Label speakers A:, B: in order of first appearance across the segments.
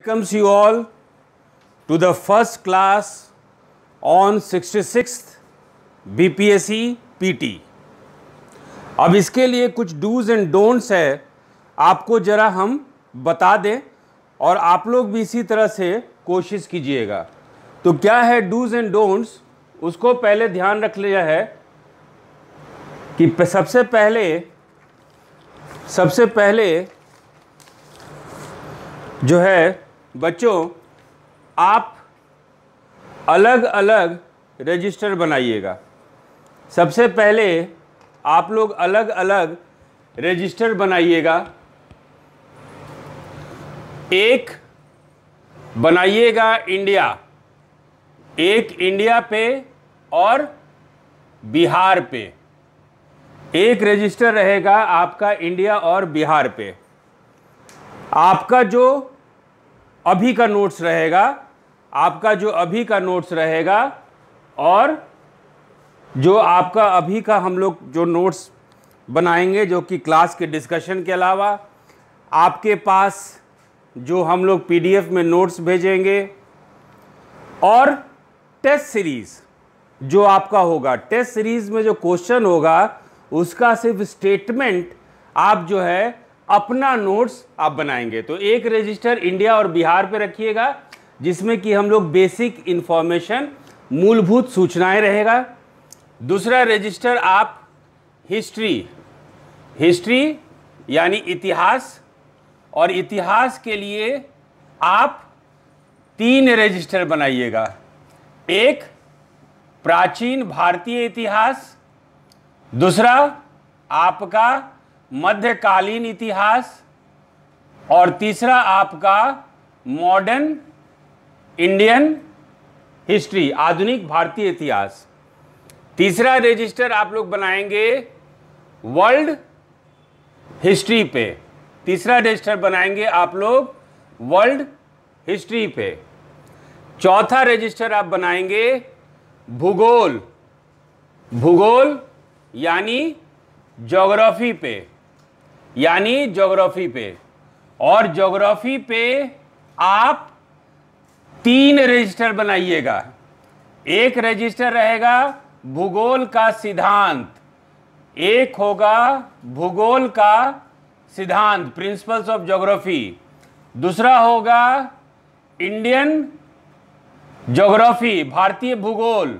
A: welcomes you all to the first class on 66th BPSC PT. अब इसके लिए कुछ डूज एंड डोंट्स है आपको ज़रा हम बता दें और आप लोग भी इसी तरह से कोशिश कीजिएगा तो क्या है डूज एंड डोंट्स उसको पहले ध्यान रख लिया है कि सबसे पहले सबसे पहले जो है बच्चों आप अलग अलग रजिस्टर बनाइएगा सबसे पहले आप लोग अलग अलग रजिस्टर बनाइएगा एक बनाइएगा इंडिया एक इंडिया पे और बिहार पे एक रजिस्टर रहेगा आपका इंडिया और बिहार पे आपका जो अभी का नोट्स रहेगा आपका जो अभी का नोट्स रहेगा और जो आपका अभी का हम लोग जो नोट्स बनाएंगे जो कि क्लास के डिस्कशन के अलावा आपके पास जो हम लोग पीडीएफ में नोट्स भेजेंगे और टेस्ट सीरीज़ जो आपका होगा टेस्ट सीरीज़ में जो क्वेश्चन होगा उसका सिर्फ स्टेटमेंट आप जो है अपना नोट्स आप बनाएंगे तो एक रजिस्टर इंडिया और बिहार पे रखिएगा जिसमें कि हम लोग बेसिक इन्फॉर्मेशन मूलभूत सूचनाएं रहेगा दूसरा रजिस्टर आप हिस्ट्री हिस्ट्री यानी इतिहास और इतिहास के लिए आप तीन रजिस्टर बनाइएगा एक प्राचीन भारतीय इतिहास दूसरा आपका मध्यकालीन इतिहास और तीसरा आपका मॉडर्न इंडियन हिस्ट्री आधुनिक भारतीय इतिहास तीसरा रजिस्टर आप लोग बनाएंगे वर्ल्ड हिस्ट्री पे तीसरा रजिस्टर बनाएंगे आप लोग वर्ल्ड हिस्ट्री पे चौथा रजिस्टर आप बनाएंगे भूगोल भूगोल यानी जोग्राफी पे यानी जोग्राफी पे और ज्योग्राफी पे आप तीन रजिस्टर बनाइएगा एक रजिस्टर रहेगा भूगोल का सिद्धांत एक होगा भूगोल का सिद्धांत प्रिंसिपल्स ऑफ जोग्राफी दूसरा होगा इंडियन ज्योग्राफी भारतीय भूगोल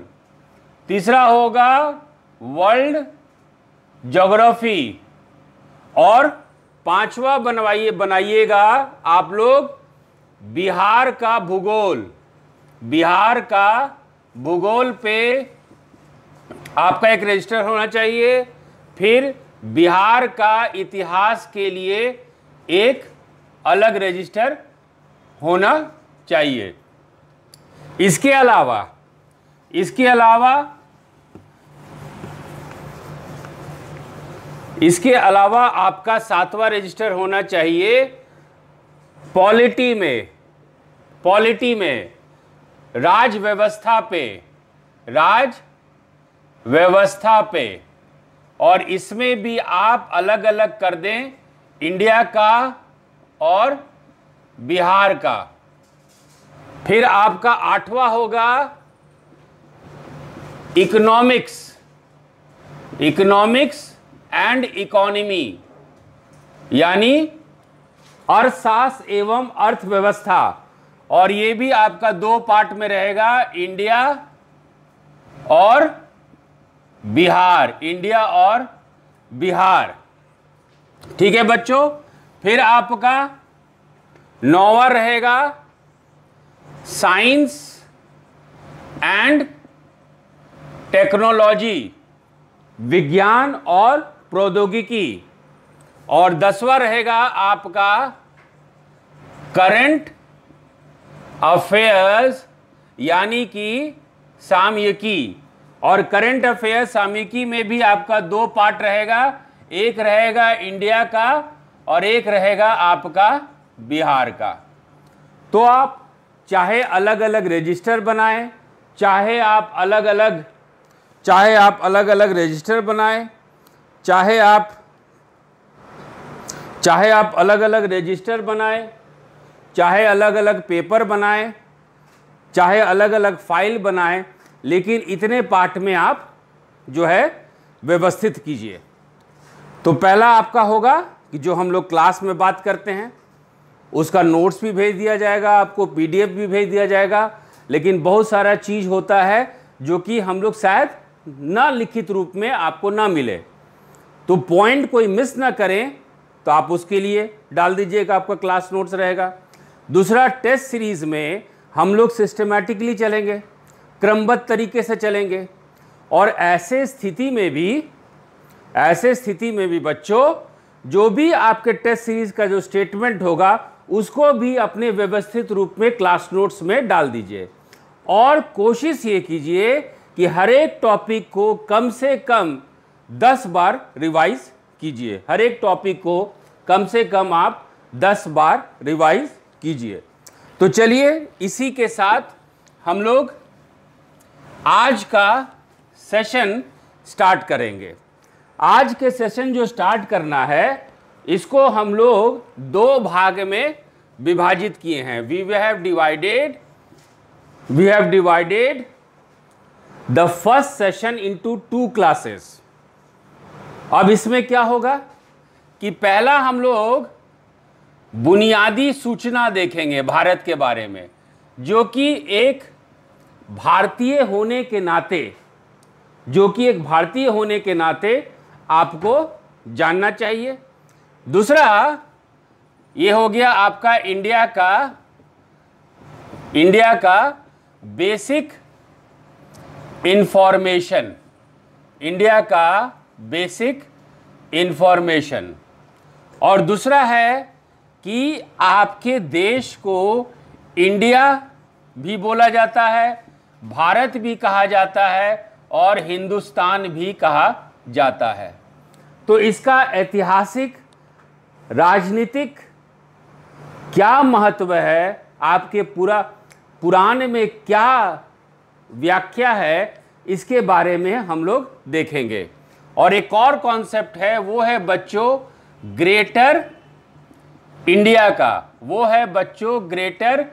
A: तीसरा होगा वर्ल्ड ज्योग्राफी और पांचवा बनवाइए बनाइएगा आप लोग बिहार का भूगोल बिहार का भूगोल पे आपका एक रजिस्टर होना चाहिए फिर बिहार का इतिहास के लिए एक अलग रजिस्टर होना चाहिए इसके अलावा इसके अलावा इसके अलावा आपका सातवां रजिस्टर होना चाहिए पॉलिटी में पॉलिटी में राज व्यवस्था पे राज व्यवस्था पे और इसमें भी आप अलग अलग कर दें इंडिया का और बिहार का फिर आपका आठवां होगा इकोनॉमिक्स इकोनॉमिक्स एंड इकोनॉमी यानी अर्थशास्त्र एवं अर्थव्यवस्था और ये भी आपका दो पार्ट में रहेगा इंडिया और बिहार इंडिया और बिहार ठीक है बच्चों फिर आपका नौवा रहेगा साइंस एंड टेक्नोलॉजी विज्ञान और प्रौद्योगिकी और दसवा रहेगा आपका करंट अफेयर्स यानी कि सामयिकी और करंट अफेयर्स सामयिकी में भी आपका दो पार्ट रहेगा एक रहेगा इंडिया का और एक रहेगा आपका बिहार का तो आप चाहे अलग अलग रजिस्टर बनाएं चाहे आप अलग अलग चाहे आप अलग अलग रजिस्टर बनाएं चाहे आप चाहे आप अलग अलग रजिस्टर बनाएं चाहे अलग अलग पेपर बनाएं चाहे अलग अलग फाइल बनाएं लेकिन इतने पार्ट में आप जो है व्यवस्थित कीजिए तो पहला आपका होगा कि जो हम लोग क्लास में बात करते हैं उसका नोट्स भी भेज दिया जाएगा आपको पीडीएफ भी भेज दिया जाएगा लेकिन बहुत सारा चीज़ होता है जो कि हम लोग शायद ना लिखित रूप में आपको ना मिले तो पॉइंट कोई मिस ना करें तो आप उसके लिए डाल दीजिएगा आपका क्लास नोट्स रहेगा दूसरा टेस्ट सीरीज़ में हम लोग सिस्टमेटिकली चलेंगे क्रमबद्ध तरीके से चलेंगे और ऐसे स्थिति में भी ऐसे स्थिति में भी बच्चों जो भी आपके टेस्ट सीरीज़ का जो स्टेटमेंट होगा उसको भी अपने व्यवस्थित रूप में क्लास नोट्स में डाल दीजिए और कोशिश ये कीजिए कि हर एक टॉपिक को कम से कम दस बार रिवाइज कीजिए हर एक टॉपिक को कम से कम आप दस बार रिवाइज कीजिए तो चलिए इसी के साथ हम लोग आज का सेशन स्टार्ट करेंगे आज के सेशन जो स्टार्ट करना है इसको हम लोग दो भाग में विभाजित किए हैं we we have divided we have divided the first session into two classes अब इसमें क्या होगा कि पहला हम लोग बुनियादी सूचना देखेंगे भारत के बारे में जो कि एक भारतीय होने के नाते जो कि एक भारतीय होने के नाते आपको जानना चाहिए दूसरा ये हो गया आपका इंडिया का इंडिया का बेसिक इंफॉर्मेशन इंडिया का बेसिक इन्फॉर्मेशन और दूसरा है कि आपके देश को इंडिया भी बोला जाता है भारत भी कहा जाता है और हिंदुस्तान भी कहा जाता है तो इसका ऐतिहासिक राजनीतिक क्या महत्व है आपके पूरा पुराण में क्या व्याख्या है इसके बारे में हम लोग देखेंगे और एक और कॉन्सेप्ट है वो है बच्चों ग्रेटर इंडिया का वो है बच्चों ग्रेटर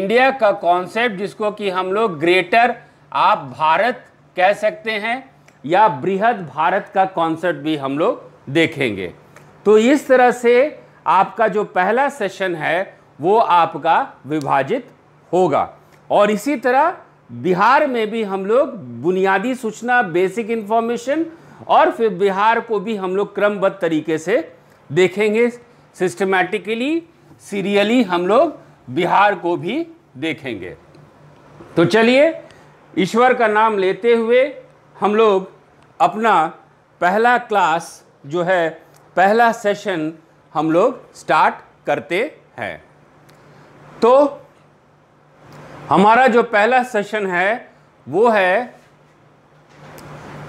A: इंडिया का कॉन्सेप्ट जिसको कि हम लोग ग्रेटर आप भारत कह सकते हैं या बृहद भारत का कॉन्सेप्ट भी हम लोग देखेंगे तो इस तरह से आपका जो पहला सेशन है वो आपका विभाजित होगा और इसी तरह बिहार में भी हम लोग बुनियादी सूचना बेसिक इंफॉर्मेशन और फिर बिहार को भी हम लोग क्रमबद्ध तरीके से देखेंगे सिस्टमैटिकली सीरियली हम लोग बिहार को भी देखेंगे तो चलिए ईश्वर का नाम लेते हुए हम लोग अपना पहला क्लास जो है पहला सेशन हम लोग स्टार्ट करते हैं तो हमारा जो पहला सेशन है वो है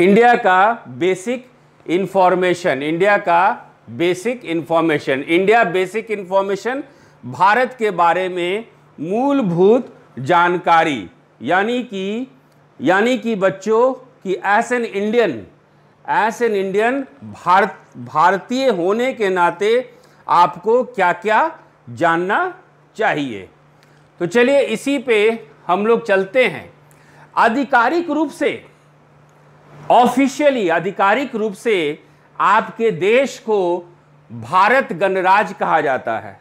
A: इंडिया का बेसिक इंफॉर्मेशन इंडिया का basic information India basic information Bharat के बारे में मूलभूत जानकारी यानी कि यानी कि बच्चों कि S N Indian S N Indian Bharat भारतीय होने के नाते आपको क्या क्या जानना चाहिए तो चलिए इसी पे हम लोग चलते हैं आधिकारिक रूप से ऑफिशियली आधिकारिक रूप से आपके देश को भारत गणराज्य कहा जाता है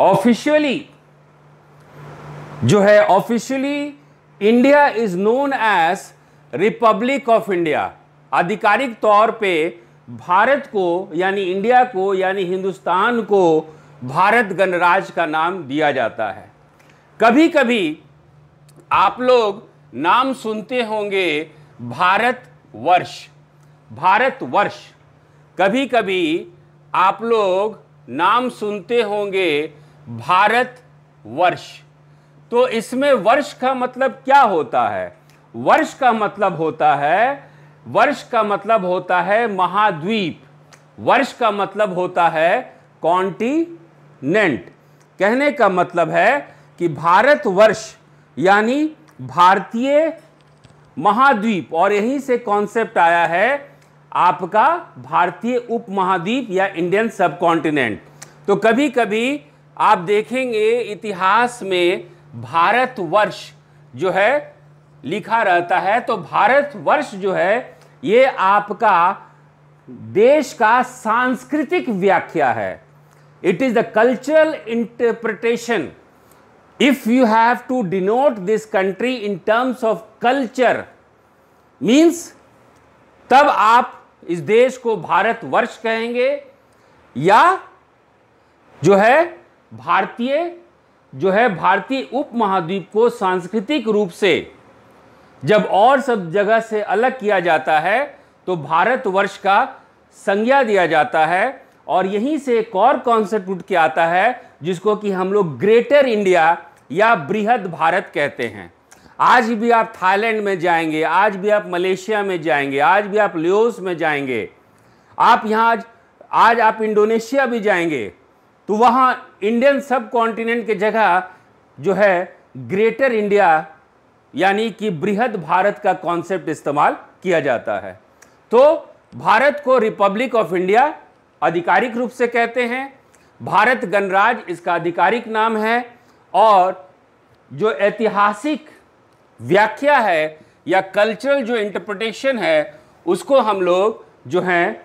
A: ऑफिशियली जो है officially India is known as Republic of India आधिकारिक तौर पे भारत को यानी इंडिया को यानी हिंदुस्तान को भारत गणराज्य का नाम दिया जाता है कभी कभी आप लोग नाम सुनते होंगे भारत वर्ष भारत वर्ष कभी कभी आप लोग नाम सुनते होंगे भारत वर्ष तो इसमें वर्ष का मतलब क्या होता है वर्ष का मतलब होता है वर्ष का मतलब होता है महाद्वीप वर्ष का मतलब होता है कॉन्टीनेंट कहने का मतलब है कि भारत वर्ष यानी भारतीय महाद्वीप और यहीं से कॉन्सेप्ट आया है आपका भारतीय उपमहाद्वीप या इंडियन सब कॉन्टिनेंट तो कभी कभी आप देखेंगे इतिहास में भारतवर्ष जो है लिखा रहता है तो भारतवर्ष जो है ये आपका देश का सांस्कृतिक व्याख्या है it is the cultural interpretation if you have to denote this country in terms of culture means तब आप इस देश को भारत वर्ष कहेंगे या जो है भारतीय जो है भारतीय उपमहाद्वीप को सांस्कृतिक रूप से जब और सब जगह से अलग किया जाता है तो भारतवर्ष का संज्ञा दिया जाता है और यहीं से एक और कॉन्सेप्ट उठ के आता है जिसको कि हम लोग ग्रेटर इंडिया या बृहद भारत कहते हैं आज भी आप थाईलैंड में जाएंगे आज भी आप मलेशिया में जाएंगे आज भी आप लियोस में जाएंगे आप यहाँ आज आज आप इंडोनेशिया भी जाएंगे तो वहाँ इंडियन सब कॉन्टिनेंट के जगह जो है ग्रेटर इंडिया यानी कि बृहद भारत का कॉन्सेप्ट इस्तेमाल किया जाता है तो भारत को रिपब्लिक ऑफ इंडिया आधिकारिक रूप से कहते हैं भारत गणराज इसका आधिकारिक नाम है और जो ऐतिहासिक व्याख्या है या कल्चरल जो इंटरप्रटेशन है उसको हम लोग जो हैं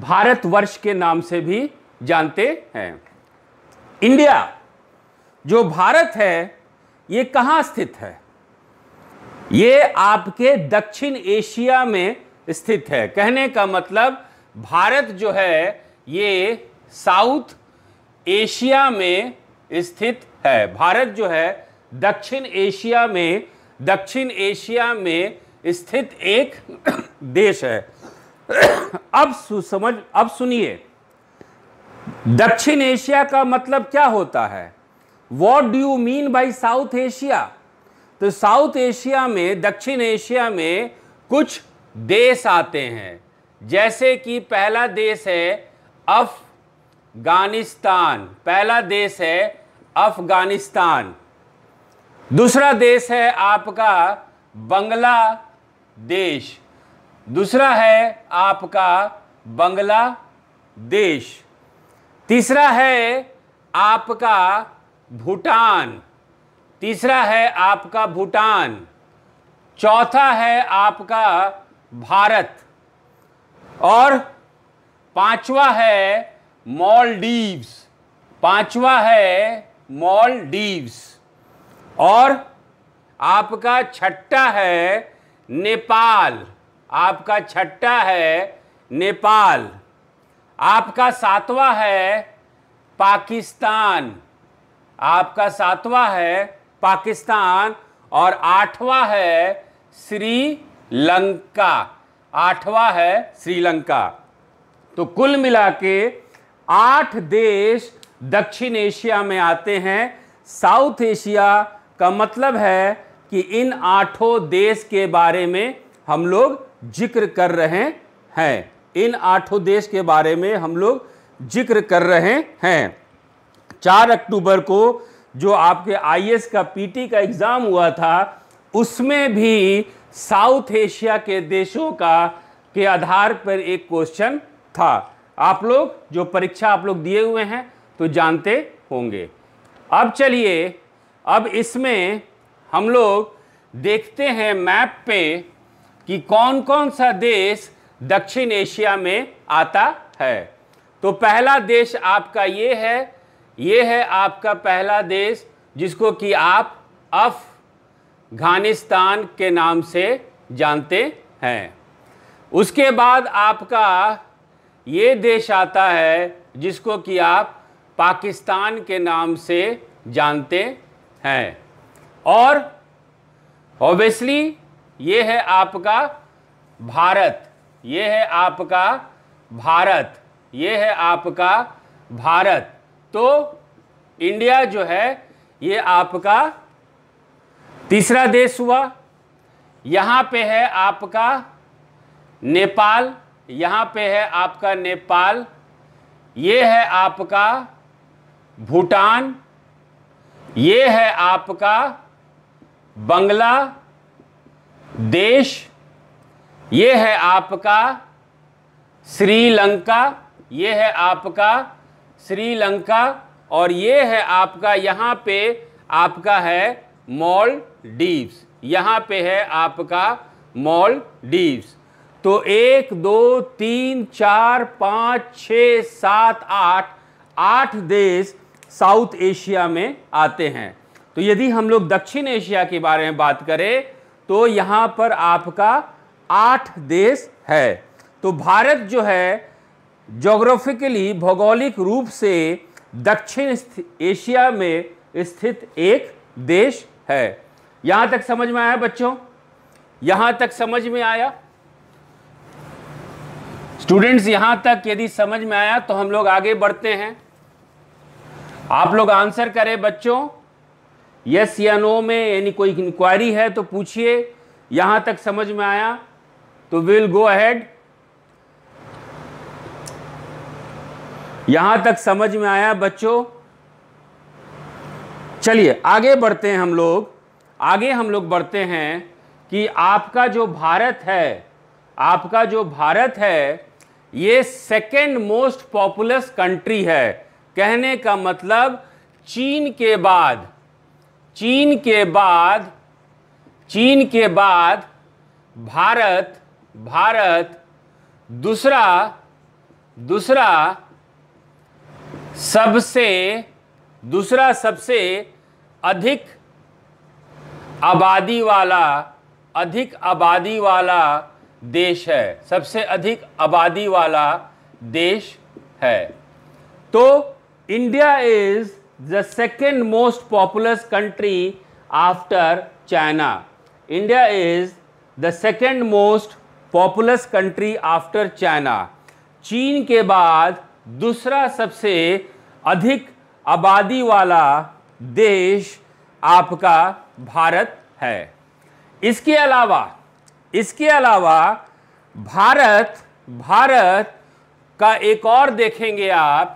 A: भारतवर्ष के नाम से भी जानते हैं इंडिया जो भारत है ये कहाँ स्थित है ये आपके दक्षिण एशिया में स्थित है कहने का मतलब भारत जो है ये साउथ एशिया में स्थित है भारत जो है दक्षिण एशिया में दक्षिण एशिया में स्थित एक देश है अब समझ अब सुनिए दक्षिण एशिया का मतलब क्या होता है what do you mean by South Asia तो साउथ एशिया में दक्षिण एशिया में कुछ देश आते हैं जैसे कि पहला देश है अफ अफगानिस्तान पहला देश है अफगानिस्तान दूसरा देश है आपका बंगला देश दूसरा है आपका बंगला देश तीसरा है आपका भूटान तीसरा है आपका भूटान चौथा है आपका भारत और पांचवा है मॉल डीव्स पांचवा है मॉल डीव्स और आपका छठा है नेपाल आपका छठा है नेपाल आपका सातवां है पाकिस्तान आपका सातवां है पाकिस्तान और आठवां है श्रीलंका आठवां है श्रीलंका तो कुल मिला के आठ देश दक्षिण एशिया में आते हैं साउथ एशिया का मतलब है कि इन आठों देश के बारे में हम लोग जिक्र कर रहे हैं इन आठों देश के बारे में हम लोग जिक्र कर रहे हैं चार अक्टूबर को जो आपके आई का पीटी का एग्ज़ाम हुआ था उसमें भी साउथ एशिया के देशों का के आधार पर एक क्वेश्चन था आप लोग जो परीक्षा आप लोग दिए हुए हैं तो जानते होंगे अब चलिए अब इसमें हम लोग देखते हैं मैप पे कि कौन कौन सा देश दक्षिण एशिया में आता है तो पहला देश आपका ये है ये है आपका पहला देश जिसको कि आप अफगानिस्तान के नाम से जानते हैं उसके बाद आपका ये देश आता है जिसको कि आप पाकिस्तान के नाम से जानते हैं और ऑब्वियसली ये है आपका भारत ये है आपका भारत ये है आपका भारत तो इंडिया जो है ये आपका तीसरा देश हुआ यहाँ पे है आपका नेपाल यहाँ पे है आपका नेपाल ये है आपका भूटान ये है आपका बंगला देश ये है आपका श्रीलंका ये है आपका श्रीलंका और ये है आपका यहाँ पे आपका है मॉल डीव्स यहाँ पे है आपका मॉल डीव्स तो एक दो तीन चार पाँच छ सात आठ आठ देश साउथ एशिया में आते हैं तो यदि हम लोग दक्षिण एशिया के बारे में बात करें तो यहाँ पर आपका आठ देश है तो भारत जो है जोग्राफिकली भौगोलिक रूप से दक्षिण एशिया में स्थित एक देश है यहाँ तक समझ में आया बच्चों यहाँ तक समझ में आया स्टूडेंट्स यहां तक यदि समझ में आया तो हम लोग आगे बढ़ते हैं आप लोग आंसर करें बच्चों यस या नो में यानी कोई इंक्वायरी है तो पूछिए यहां तक समझ में आया तो विल गो अहेड यहां तक समझ में आया बच्चों चलिए आगे बढ़ते हैं हम लोग आगे हम लोग बढ़ते हैं कि आपका जो भारत है आपका जो भारत है ये सेकेंड मोस्ट पॉपुलस कंट्री है कहने का मतलब चीन के बाद चीन के बाद चीन के बाद भारत भारत दूसरा दूसरा सबसे दूसरा सबसे अधिक आबादी वाला अधिक आबादी वाला देश है सबसे अधिक आबादी वाला देश है तो India is the second most populous country after China India is the second most populous country after China चीन के बाद दूसरा सबसे अधिक आबादी वाला देश आपका भारत है इसके अलावा इसके अलावा भारत भारत का एक और देखेंगे आप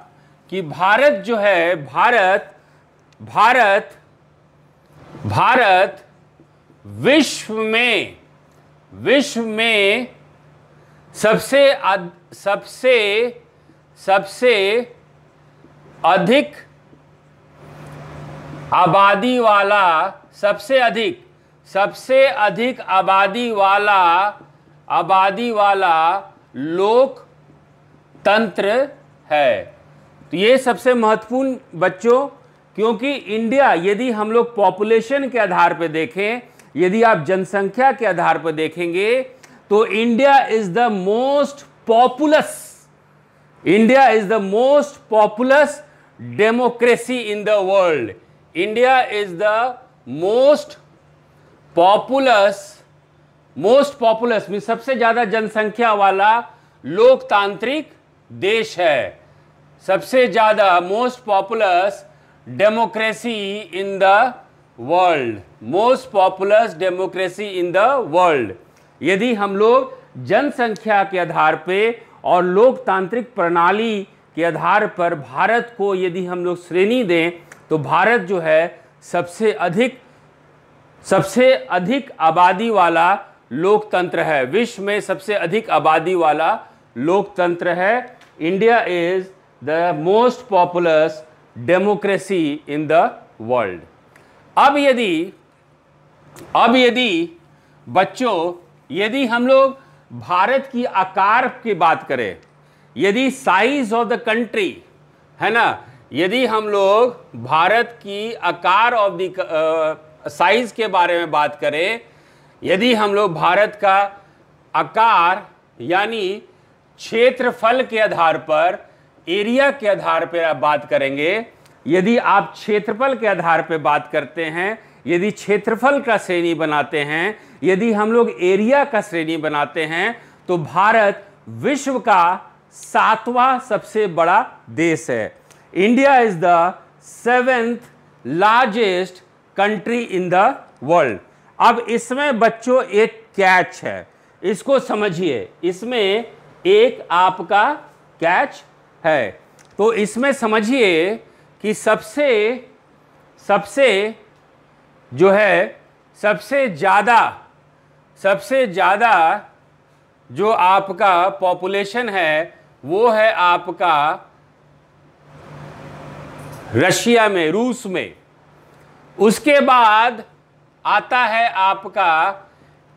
A: कि भारत जो है भारत भारत भारत विश्व में विश्व में सबसे अद, सबसे सबसे अधिक आबादी वाला सबसे अधिक सबसे अधिक आबादी वाला आबादी वाला लोकतंत्र है तो ये सबसे महत्वपूर्ण बच्चों क्योंकि इंडिया यदि हम लोग पॉपुलेशन के आधार पर देखें यदि आप जनसंख्या के आधार पर देखेंगे तो India is the most populous India is the most populous democracy in the world India is the most populous most populous में सबसे ज़्यादा जनसंख्या वाला लोकतांत्रिक देश है सबसे ज़्यादा most populous democracy in the world most populous democracy in the world यदि हम लोग जनसंख्या के आधार पे और लोकतांत्रिक प्रणाली के आधार पर भारत को यदि हम लोग श्रेणी दें तो भारत जो है सबसे अधिक सबसे अधिक आबादी वाला लोकतंत्र है विश्व में सबसे अधिक आबादी वाला लोकतंत्र है India is the most populous democracy in the world अब यदि अब यदि बच्चों यदि हम लोग भारत की आकार की बात करें यदि साइज ऑफ द कंट्री है ना यदि हम लोग भारत की आकार ऑफ द साइज़ के बारे में बात करें यदि हम लोग भारत का आकार यानी क्षेत्रफल के आधार पर एरिया के आधार पर आप बात करेंगे यदि आप क्षेत्रफल के आधार पर बात करते हैं यदि क्षेत्रफल का श्रेणी बनाते हैं यदि हम लोग एरिया का श्रेणी बनाते हैं तो भारत विश्व का सातवां सबसे बड़ा देश है India is the seventh largest country in the world अब इसमें बच्चों एक कैच है इसको समझिए इसमें एक आपका कैच है तो इसमें समझिए कि सबसे सबसे जो है सबसे ज़्यादा सबसे ज़्यादा जो आपका पॉपुलेशन है वो है आपका रशिया में रूस में उसके बाद आता है आपका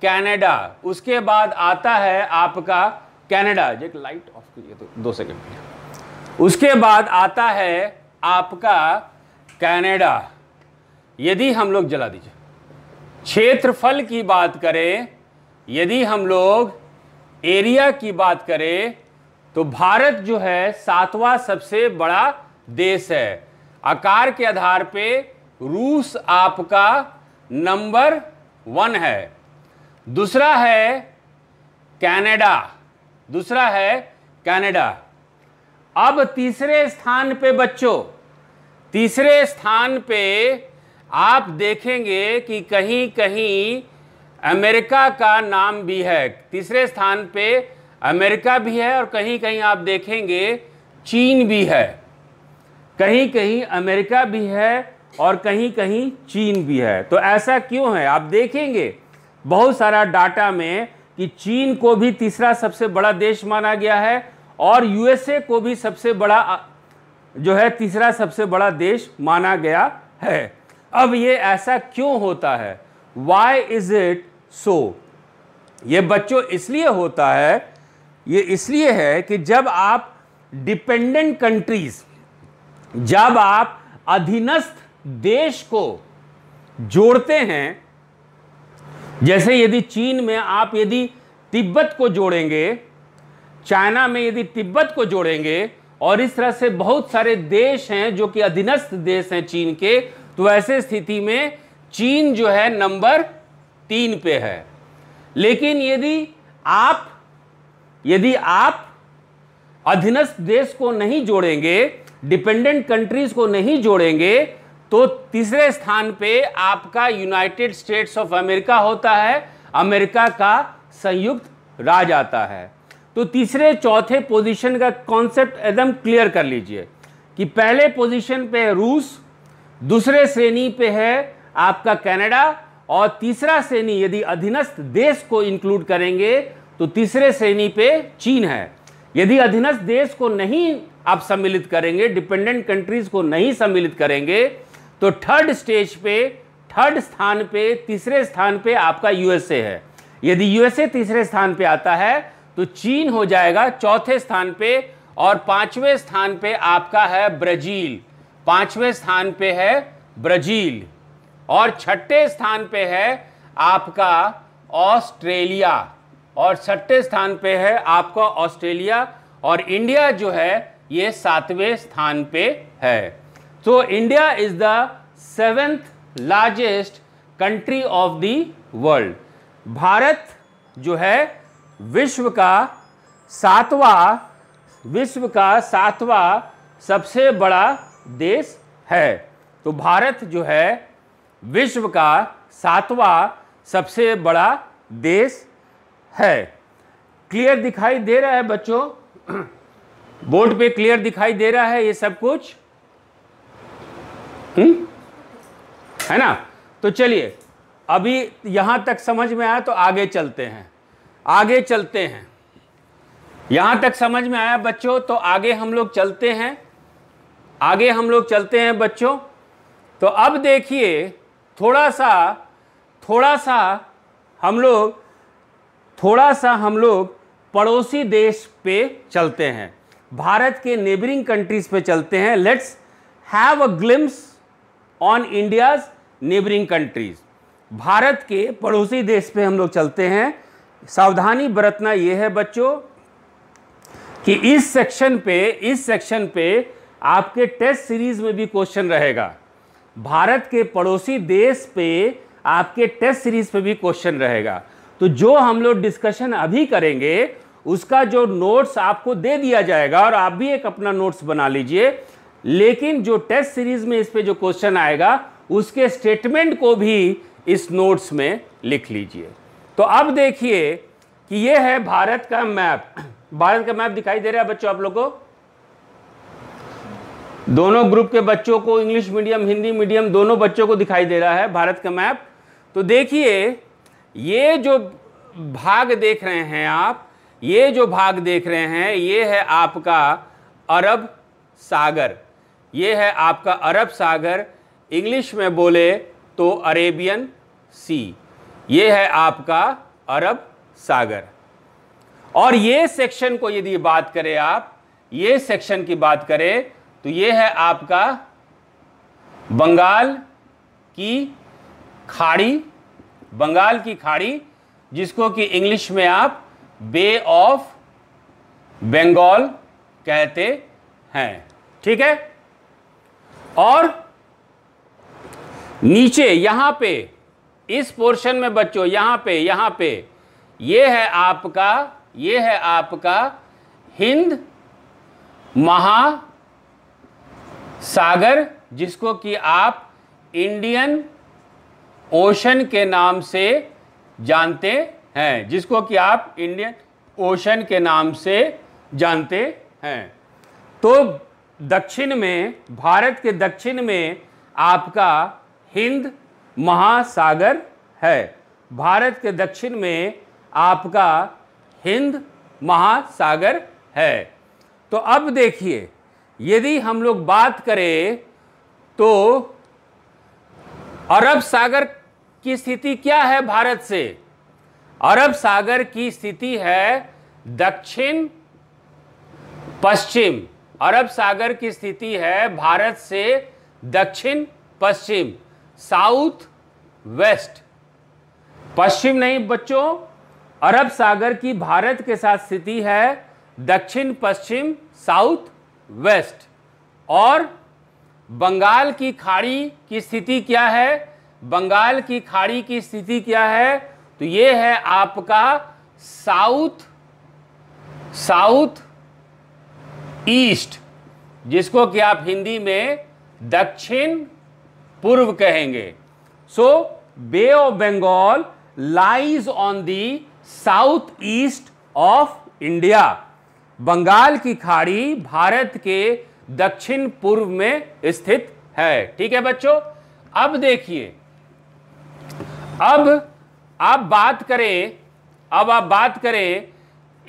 A: कनाडा उसके बाद आता है आपका कनाडा एक लाइट ऑफ कीजिए तो दो सेकंड उसके बाद आता है आपका कनाडा यदि हम लोग जला दीजिए क्षेत्रफल की बात करें यदि हम लोग एरिया की बात करें तो भारत जो है सातवां सबसे बड़ा देश है आकार के आधार पे रूस आपका नंबर वन है दूसरा है कनाडा दूसरा है कनाडा अब तीसरे स्थान पे बच्चों तीसरे स्थान पे आप देखेंगे कि कहीं कहीं अमेरिका का नाम भी है तीसरे स्थान पे अमेरिका भी है और कहीं कहीं आप देखेंगे चीन भी है कहीं कहीं अमेरिका भी है और कहीं कहीं चीन भी है तो ऐसा क्यों है आप देखेंगे बहुत सारा डाटा में कि चीन को भी तीसरा सबसे बड़ा देश माना गया है और यूएसए को भी सबसे बड़ा जो है तीसरा सबसे बड़ा देश माना गया है अब ये ऐसा क्यों होता है वाई इज इट सो ये बच्चों इसलिए होता है ये इसलिए है कि जब आप डिपेंडेंट कंट्रीज जब आप अधीनस्थ देश को जोड़ते हैं जैसे यदि चीन में आप यदि तिब्बत को जोड़ेंगे चाइना में यदि तिब्बत को जोड़ेंगे और इस तरह से बहुत सारे देश हैं जो कि अधीनस्थ देश हैं चीन के तो ऐसे स्थिति में चीन जो है नंबर तीन पे है लेकिन यदि आप यदि आप अधीनस्थ देश को नहीं जोड़ेंगे डिपेंडेंट कंट्रीज को नहीं जोड़ेंगे तो तीसरे स्थान पे आपका यूनाइटेड स्टेट्स ऑफ अमेरिका होता है अमेरिका का संयुक्त राज आता है तो तीसरे चौथे पोजीशन का कॉन्सेप्ट एकदम क्लियर कर लीजिए कि पहले पोजीशन पे रूस दूसरे श्रेणी पे है आपका कनाडा और तीसरा श्रेणी यदि अधीनस्थ देश को इंक्लूड करेंगे तो तीसरे श्रेणी पे चीन है यदि अधीनस्थ देश को नहीं आप सम्मिलित करेंगे डिपेंडेंट कंट्रीज को नहीं सम्मिलित करेंगे तो थर्ड स्टेज पे थर्ड स्थान पे तीसरे स्थान पे आपका यूएसए है यदि यूएसए तीसरे स्थान पे आता है तो चीन हो जाएगा चौथे स्थान पे और पांचवें स्थान पे आपका है ब्राजील पांचवें स्थान पे है ब्राजील और छठे स्थान पे है आपका ऑस्ट्रेलिया और छठे स्थान पे है आपका ऑस्ट्रेलिया और इंडिया जो है ये सातवें स्थान पे है so India is the seventh largest country of the world Bharat जो है विश्व का सातवां विश्व का सातवां सबसे बड़ा देश है तो भारत जो है विश्व का सातवां सबसे बड़ा देश है क्लियर दिखाई दे रहा है बच्चों बोर्ड पे क्लियर दिखाई दे रहा है ये सब कुछ हुँ? हम्म? है ना तो चलिए अभी यहाँ तक समझ में आया तो आगे चलते हैं आगे चलते हैं यहाँ तक समझ में आया बच्चों तो आगे हम लोग चलते हैं आगे हम लोग चलते हैं बच्चों तो अब देखिए थोड़ा सा थोड़ा सा हम लोग थोड़ा सा हम लोग पड़ोसी देश पे चलते हैं भारत के नेबरिंग कंट्रीज पे चलते हैं let's have a glimpse on India's neighbouring countries Bharat के पड़ोसी देश पे हम लोग चलते हैं सावधानी बरतना ये है बच्चों कि इस सेक्शन पे इस सेक्शन पे आपके टेस्ट सीरीज में भी क्वेश्चन रहेगा भारत के पड़ोसी देश पे आपके टेस्ट सीरीज पे भी क्वेश्चन रहेगा तो जो हम लोग डिस्कशन अभी करेंगे उसका जो नोट्स आपको दे दिया जाएगा और आप भी एक अपना नोट्स बना लीजिए लेकिन जो टेस्ट सीरीज में इस पे जो क्वेश्चन आएगा उसके स्टेटमेंट को भी इस नोट्स में लिख लीजिए तो अब देखिए कि ये है भारत का मैप भारत का मैप दिखाई दे रहा है बच्चों आप लोग को दोनों ग्रुप के बच्चों को इंग्लिश मीडियम हिंदी मीडियम दोनों बच्चों को दिखाई दे रहा है भारत का मैप तो देखिए ये जो भाग देख रहे हैं आप ये जो भाग देख रहे हैं ये है आपका अरब सागर ये है आपका अरब सागर इंग्लिश में बोले तो अरेबियन सी ये है आपका अरब सागर और ये सेक्शन को यदि बात करें आप ये सेक्शन की बात करें तो ये है आपका बंगाल की खाड़ी बंगाल की खाड़ी जिसको कि इंग्लिश में आप बे ऑफ बंगाल कहते हैं ठीक है और नीचे यहां पे इस पोर्शन में बच्चों यहां पे यहां पे ये है आपका ये है आपका हिंद महा सागर जिसको कि आप इंडियन ओशन के नाम से जानते हैं जिसको कि आप इंडियन ओशन के नाम से जानते हैं तो दक्षिण में भारत के दक्षिण में आपका हिंद महासागर है भारत के दक्षिण में आपका हिंद महासागर है तो अब देखिए यदि हम लोग बात करें तो अरब सागर की स्थिति क्या है भारत से अरब सागर की स्थिति है दक्षिण पश्चिम अरब सागर की स्थिति है भारत से दक्षिण पश्चिम साउथ वेस्ट पश्चिम नहीं बच्चों अरब सागर की भारत के साथ स्थिति है दक्षिण पश्चिम साउथ वेस्ट और बंगाल की खाड़ी की स्थिति क्या है बंगाल की खाड़ी की स्थिति क्या है तो ये है आपका साउथ साउथ ईस्ट जिसको कि आप हिंदी में दक्षिण पूर्व कहेंगे so Bay of Bengal lies on the South East of India Bengal की खाड़ी भारत के दक्षिण पूर्व में स्थित है ठीक है बच्चों अब देखिए अब आप बात करें अब आप बात करें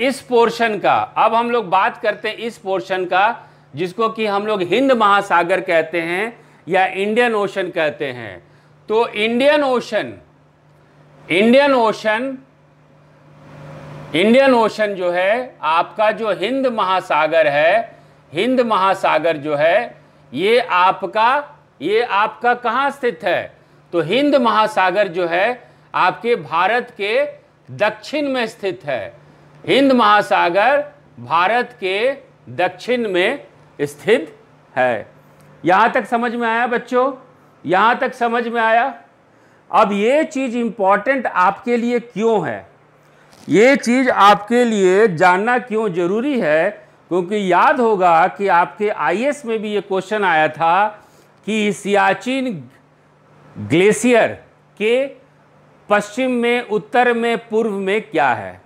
A: इस पोर्शन का अब हम लोग बात करते हैं इस पोर्शन का जिसको कि हम लोग हिंद महासागर कहते हैं या इंडियन ओशन कहते हैं तो Indian ocean Indian ocean Indian ocean जो है आपका जो हिंद महासागर है हिंद महासागर जो है ये आपका ये आपका कहाँ स्थित है तो हिंद महासागर जो है आपके भारत के दक्षिण में स्थित है हिंद महासागर भारत के दक्षिण में स्थित है यहाँ तक समझ में आया बच्चों यहाँ तक समझ में आया अब ये चीज़ इम्पॉर्टेंट आपके लिए क्यों है ये चीज़ आपके लिए जानना क्यों ज़रूरी है क्योंकि याद होगा कि आपके आईएएस में भी ये क्वेश्चन आया था कि सियाचिन ग्लेशियर के पश्चिम में उत्तर में पूर्व में क्या है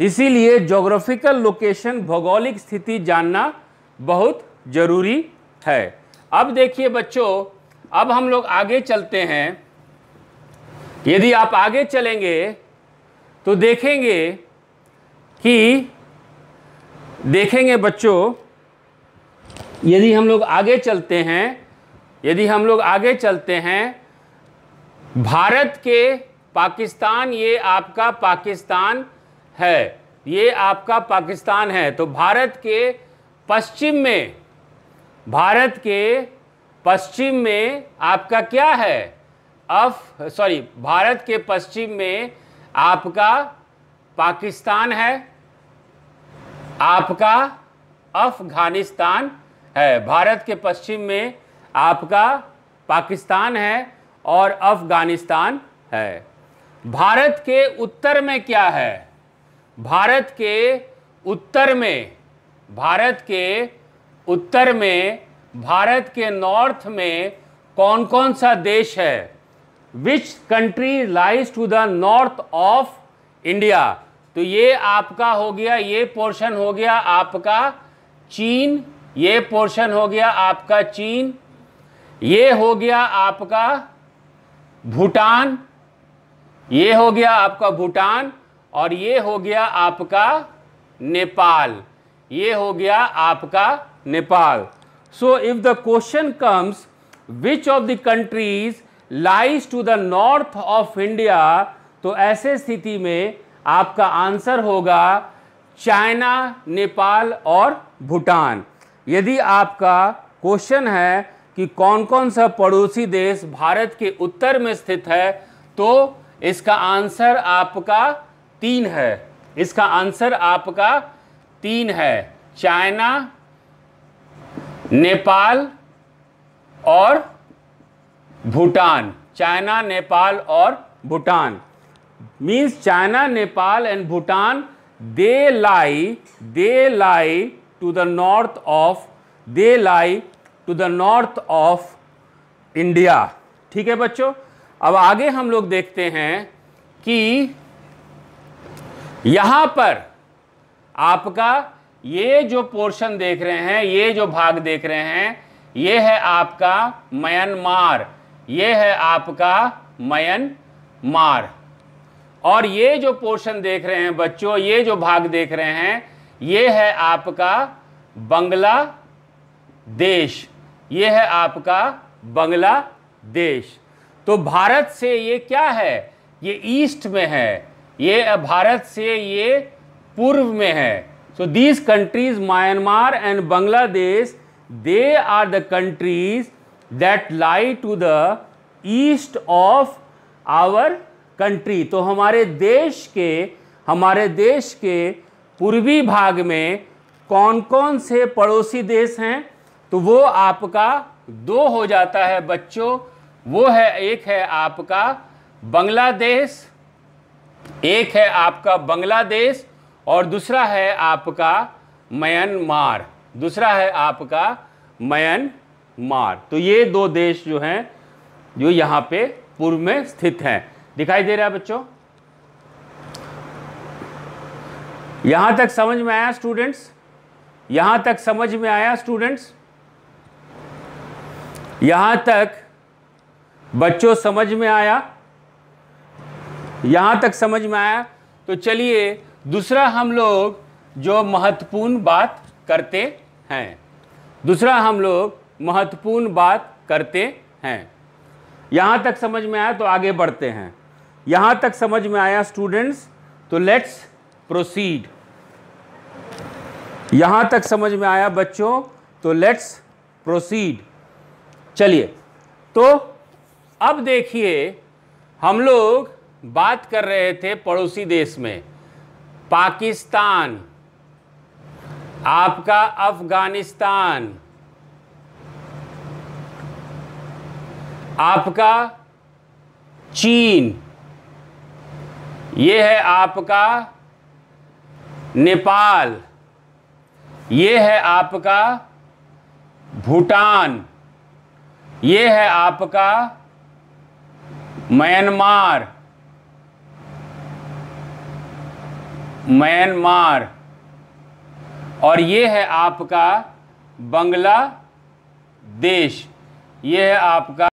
A: इसीलिए जोग्राफिकल लोकेशन भौगोलिक स्थिति जानना बहुत ज़रूरी है अब देखिए बच्चों अब हम लोग आगे चलते हैं यदि आप आगे चलेंगे तो देखेंगे कि देखेंगे बच्चों यदि हम लोग आगे चलते हैं यदि हम लोग आगे चलते हैं भारत के पाकिस्तान ये आपका पाकिस्तान है ये आपका पाकिस्तान है तो भारत के पश्चिम में भारत के पश्चिम में आपका क्या है अफ सॉरी भारत के पश्चिम में आपका पाकिस्तान है आपका अफगानिस्तान है भारत के पश्चिम में आपका पाकिस्तान है और अफगानिस्तान है भारत के उत्तर में क्या है भारत के उत्तर में भारत के उत्तर में भारत के नॉर्थ में कौन कौन सा देश है which country lies to the north of India तो ये आपका हो गया ये पोर्शन हो गया आपका चीन ये पोर्शन हो गया आपका चीन ये हो गया आपका भूटान ये हो गया आपका भूटान और ये हो गया आपका नेपाल ये हो गया आपका Nepal so if the question comes which of the countries lies to the north of India तो ऐसे स्थिति में आपका आंसर होगा चाइना नेपाल और भूटान यदि आपका क्वेश्चन है कि कौन कौन सा पड़ोसी देश भारत के उत्तर में स्थित है तो इसका आंसर आपका तीन है इसका आंसर आपका तीन है चाइना नेपाल और भूटान चाइना नेपाल और Bhutan means China Nepal and Bhutan they lie they lie to the north of they lie to the north of India ठीक है बच्चों अब आगे हम लोग देखते हैं कि यहां पर आपका ये जो पोर्शन देख रहे हैं ये जो भाग देख रहे हैं ये है आपका म्यांमार ये है आपका म्यांमार और ये जो पोर्शन देख रहे हैं बच्चों ये जो भाग देख रहे हैं ये है आपका बंगला देश ये है आपका बंगला देश तो भारत से ये क्या है ये ईस्ट में है ये भारत से ये पूर्व में है so these countries Myanmar and Bangladesh they are the countries that lie to the east of our country तो हमारे देश के हमारे देश के पूर्वी भाग में कौन कौन से पड़ोसी देश हैं तो वो आपका दो हो जाता है बच्चों वो है एक है आपका बांग्लादेश एक है आपका बांग्लादेश और दूसरा है आपका म्यांमार दूसरा है आपका म्यांमार तो ये दो देश जो हैं जो यहाँ पे पूर्व में स्थित हैं दिखाई दे रहा है बच्चों यहाँ तक समझ में आया स्टूडेंट्स यहाँ तक समझ में आया स्टूडेंट्स यहाँ तक बच्चों समझ में आया यहाँ तक समझ में आया तो चलिए दूसरा हम लोग जो महत्वपूर्ण बात करते हैं दूसरा हम लोग महत्वपूर्ण बात करते हैं यहाँ तक समझ में आया तो आगे बढ़ते हैं यहाँ तक समझ में आया स्टूडेंट्स तो लेट्स प्रोसीड यहाँ तक समझ में आया बच्चों तो लेट्स प्रोसीड चलिए तो अब देखिए हम लोग बात कर रहे थे पड़ोसी देश में पाकिस्तान आपका अफगानिस्तान आपका चीन ये है आपका नेपाल ये है आपका भूटान ये है आपका म्यांमार म्यांमार और ये है आपका बांग्लादेश ये है आपका